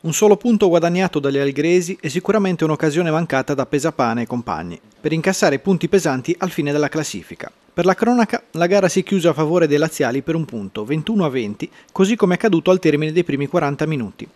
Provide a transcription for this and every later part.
Un solo punto guadagnato dagli algresi è sicuramente un'occasione mancata da Pesapane e compagni, per incassare punti pesanti al fine della classifica. Per la cronaca, la gara si chiuse a favore dei laziali per un punto, 21 a 20, così come è accaduto al termine dei primi 40 minuti.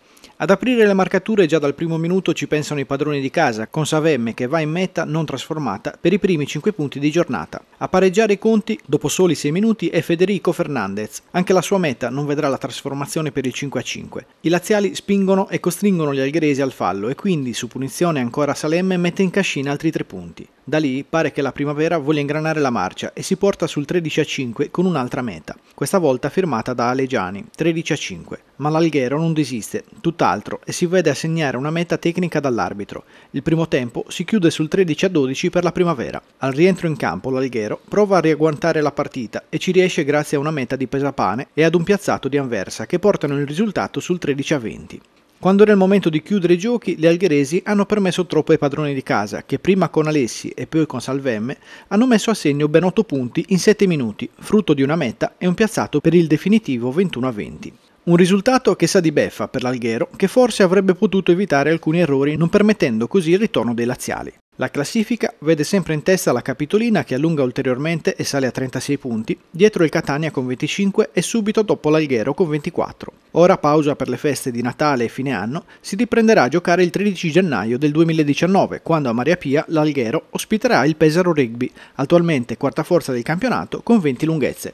Ad aprire le marcature già dal primo minuto ci pensano i padroni di casa, con Savemme che va in meta non trasformata per i primi 5 punti di giornata. A pareggiare i conti, dopo soli 6 minuti, è Federico Fernandez. Anche la sua meta non vedrà la trasformazione per il 5-5. I laziali spingono e costringono gli algheresi al fallo e quindi, su punizione ancora Salemme, mette in cascina altri 3 punti. Da lì pare che la primavera voglia ingranare la marcia e si porta sul 13 a 5 con un'altra meta, questa volta firmata da Alegiani, 13 a 5. Ma l'Alghero non desiste, tutt'altro, e si vede assegnare una meta tecnica dall'arbitro. Il primo tempo si chiude sul 13 a 12 per la primavera. Al rientro in campo l'Alghero prova a riagguantare la partita e ci riesce grazie a una meta di Pesapane e ad un piazzato di Anversa che portano il risultato sul 13 a 20. Quando era il momento di chiudere i giochi, gli algheresi hanno permesso troppo ai padroni di casa, che prima con Alessi e poi con Salvemme hanno messo a segno ben 8 punti in 7 minuti, frutto di una meta e un piazzato per il definitivo 21-20. Un risultato che sa di beffa per l'Alghero, che forse avrebbe potuto evitare alcuni errori non permettendo così il ritorno dei laziali. La classifica vede sempre in testa la Capitolina che allunga ulteriormente e sale a 36 punti, dietro il Catania con 25 e subito dopo l'Alghero con 24. Ora pausa per le feste di Natale e fine anno, si riprenderà a giocare il 13 gennaio del 2019 quando a Maria Pia l'Alghero ospiterà il Pesaro Rugby, attualmente quarta forza del campionato con 20 lunghezze.